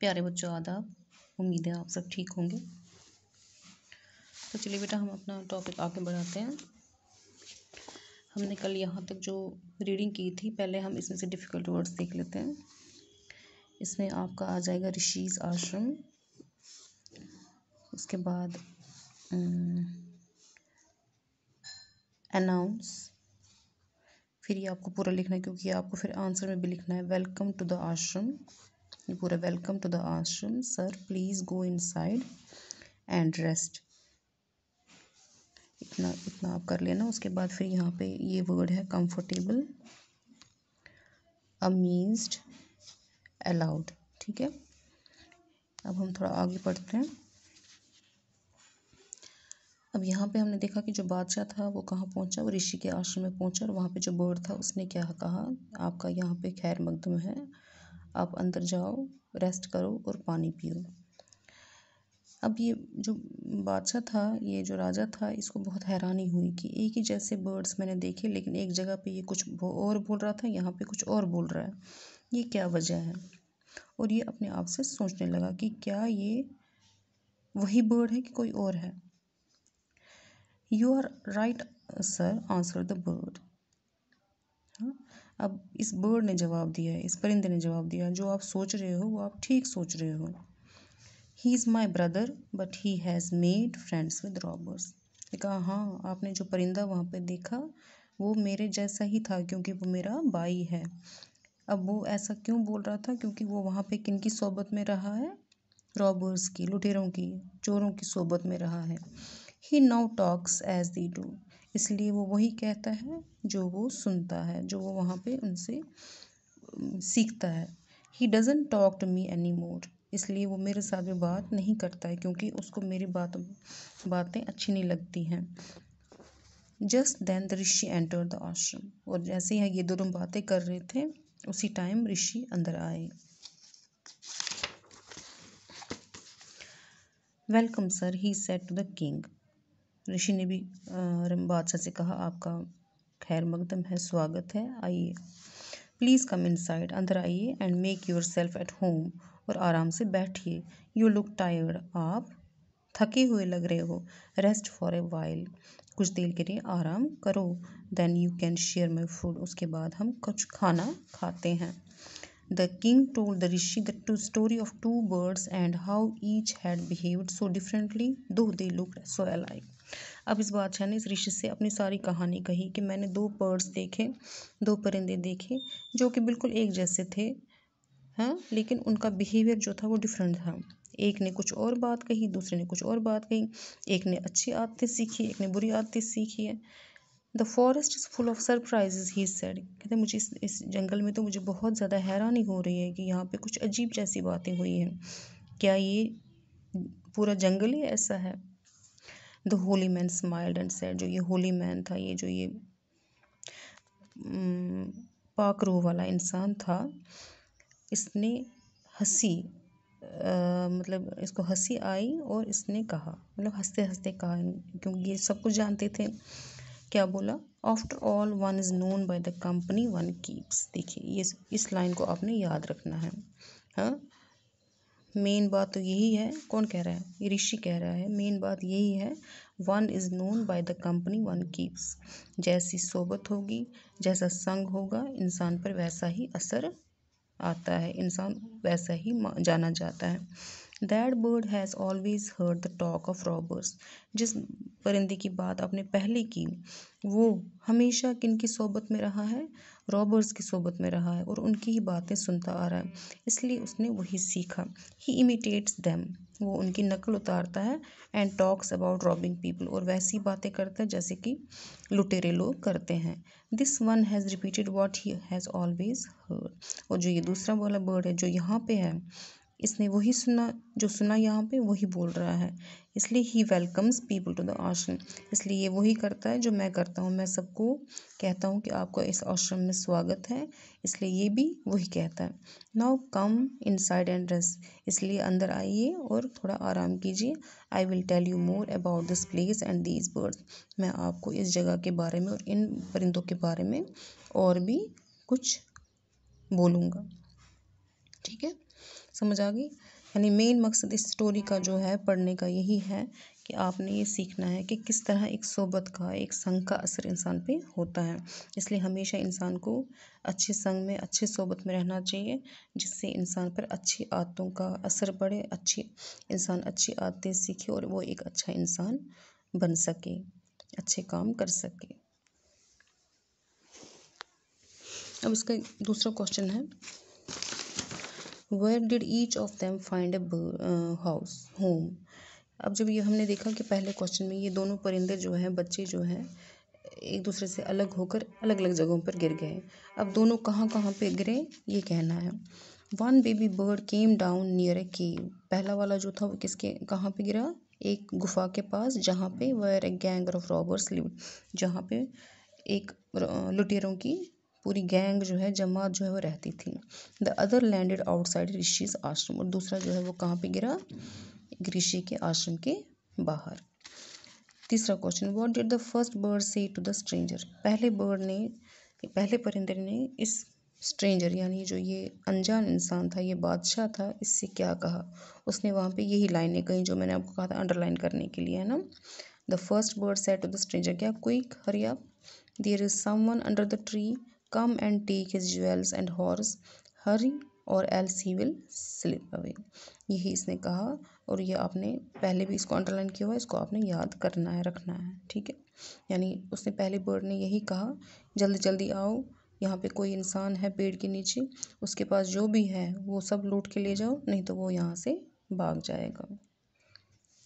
प्यारे बच्चों आदाब उम्मीद है आप सब ठीक होंगे तो चलिए बेटा हम अपना टॉपिक आगे बढ़ाते हैं हमने कल यहाँ तक जो रीडिंग की थी पहले हम इसमें से डिफ़िकल्ट वर्ड्स देख लेते हैं इसमें आपका आ जाएगा ऋषिज आश्रम उसके बाद अनाउंस फिर ये आपको पूरा लिखना है क्योंकि आपको फिर आंसर में भी लिखना है वेलकम टू द आश्रम ये पूरा welcome to the ashram sir please go inside and rest इतना इतना आप कर लेना उसके बाद फिर यहाँ पे ये वर्ड है कंफर्टेबल अमीज अलाउड ठीक है अब हम थोड़ा आगे पढ़ते हैं अब यहाँ पे हमने देखा कि जो बादशाह था वो कहाँ पहुँचा वो ऋषि के आश्रम में पहुँचा और वहाँ पे जो बर्ड था उसने क्या कहा आपका यहाँ पे खैर मकदम है आप अंदर जाओ रेस्ट करो और पानी पियो अब ये जो बादशाह था ये जो राजा था इसको बहुत हैरानी हुई कि एक ही जैसे बर्ड्स मैंने देखे लेकिन एक जगह पे ये कुछ और बोल रहा था यहाँ पे कुछ और बोल रहा है ये क्या वजह है और ये अपने आप से सोचने लगा कि क्या ये वही बर्ड है कि कोई और है you are right sir answer the bird अब इस बर्ड ने जवाब दिया है इस परिंदे ने जवाब दिया जो आप सोच रहे हो वो आप ठीक सोच रहे हो he is my brother but he has made friends with robbers ने कहा हाँ आपने जो परिंदा वहाँ पे देखा वो मेरे जैसा ही था क्योंकि वो मेरा भाई है अब वो ऐसा क्यों बोल रहा था क्योंकि वो वहाँ पे किन की सोबत में रहा है रॉबर्स की लुटेरों की चोरों की सोबत में रहा है he now talks as they do इसलिए वो वही कहता है जो वो सुनता है जो वो वहाँ पे उनसे सीखता है he doesn't talk to me any more इसलिए वो मेरे साथ में बात नहीं करता है क्योंकि उसको मेरी बात बातें अच्छी नहीं लगती हैं just then the rishi enter the ashram और जैसे ही ये दोनों बातें कर रहे थे उसी टाइम ऋषि अंदर आए welcome sir he said to the king ऋषि ने भी बादशाह से कहा आपका खैर मकदम है स्वागत है आइए प्लीज़ कम इन साइड अंदर आइए and make yourself at home और आराम से बैठिए यू लुक टायर्ड आप थके हुए लग रहे हो रेस्ट फॉर ए वाइल कुछ देर के लिए आराम करो then you can share my food उसके बाद हम कुछ खाना खाते हैं the king told the rishi the two story of two birds and how each had behaved so differently though they look so alike अब इस बादशाह ने इस ऋषि से अपनी सारी कहानी कही कि मैंने दो बर्ड्स देखे दो परिंदे देखे जो कि बिल्कुल एक जैसे थे हाँ लेकिन उनका बिहेवियर जो था वो डिफरेंट था एक ने कुछ और बात कही दूसरे ने कुछ और बात कही एक ने अच्छी आदतें सीखी एक ने बुरी आदतें सीखी है the forest is full of surprises he said कहते मुझे इस इस जंगल में तो मुझे बहुत ज़्यादा हैरानी हो रही है कि यहाँ पे कुछ अजीब जैसी बातें हुई हैं क्या ये पूरा जंगल ही ऐसा है the holy man smiled and said जो ये होली मैन था ये जो ये पाक रूह वाला इंसान था इसने हंसी मतलब इसको हंसी आई और इसने कहा मतलब हंसते हंसते कहा क्योंकि ये सब कुछ जानते थे क्या बोला after all one is known by the company one keeps देखिए ये इस लाइन को आपने याद रखना है हाँ मेन बात तो यही है कौन कह रहा है ऋषि कह रहा है मेन बात यही है one is known by the company one keeps जैसी सोबत होगी जैसा संग होगा इंसान पर वैसा ही असर आता है इंसान वैसा ही जाना जाता है that bird has always heard the talk of robbers जिस परिंदे की बात आपने पहले की वो हमेशा किन की सोबत में रहा है रॉबर्स की सोबत में रहा है और उनकी ही बातें सुनता आ रहा है इसलिए उसने वही सीखा ही इमिटेट्स दैम वो उनकी नकल उतारता है and talks about robbing people और वैसी बातें करता है जैसे कि लुटेरे लोग करते हैं this one has repeated what he has always heard और जो ये दूसरा वाला बर्ड है जो यहाँ पे है इसने वही सुना जो सुना यहाँ पे वही बोल रहा है इसलिए he welcomes people to the ashram इसलिए ये वही करता है जो मैं करता हूँ मैं सबको कहता हूँ कि आपका इस आश्रम में स्वागत है इसलिए ये भी वही कहता है now come inside and rest इसलिए अंदर आइए और थोड़ा आराम कीजिए I will tell you more about this place and these birds मैं आपको इस जगह के बारे में और इन परिंदों के बारे में और भी कुछ बोलूँगा ठीक है समझ आ गई यानी मेन मकसद इस स्टोरी का जो है पढ़ने का यही है कि आपने ये सीखना है कि किस तरह एक सोबत का एक संग का असर इंसान पे होता है इसलिए हमेशा इंसान को अच्छे संग में अच्छे सोबत में रहना चाहिए जिससे इंसान पर अच्छी आदतों का असर पड़े अच्छी इंसान अच्छी आदतें सीखे और वो एक अच्छा इंसान बन सके अच्छे काम कर सके अब इसका दूसरा क्वेश्चन है where did each of them find a house home अब जब ये हमने देखा कि पहले क्वेश्चन में ये दोनों परिंदे जो हैं बच्चे जो हैं एक दूसरे से अलग होकर अलग अलग जगहों पर गिर गए अब दोनों कहाँ कहाँ पे गिरे ये कहना है one baby bird came down near a cave पहला वाला जो था वो किसके कहाँ पे गिरा एक गुफा के पास जहाँ पे where a gang of robbers live जहाँ पे एक लुटेरों की पूरी गैंग जो है जमात जो है वो रहती थी the other landed outside rishi's ashram और दूसरा जो है वो कहाँ पे गिरा ऋषि के आश्रम के बाहर तीसरा question what did the first bird say to the stranger पहले बर्ड ने पहले परिंदे ने इस स्ट्रेंजर यानी जो ये अनजान इंसान था ये बादशाह था इससे क्या कहा उसने वहाँ पे यही लाइनें कहीं जो मैंने आपको कहा था अंडरलाइन करने के लिए है ना the first bird said to the stranger क्या quick hurry up there is someone under the tree come and take his jewels and horse hurry or else he will slip away यही इसने कहा और ये आपने पहले भी इसको अंडरलाइन किया हुआ है इसको आपने याद करना है रखना है ठीक है यानी उसने पहले बर्ड ने यही कहा जल्दी जल्दी आओ यहाँ पे कोई इंसान है पेड़ के नीचे उसके पास जो भी है वो सब लूट के ले जाओ नहीं तो वो यहाँ से भाग जाएगा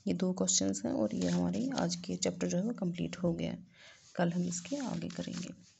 ये दो क्वेश्चंस हैं और ये हमारे आज के चैप्टर जो है वो कंप्लीट हो गया है कल हम इसके आगे करेंगे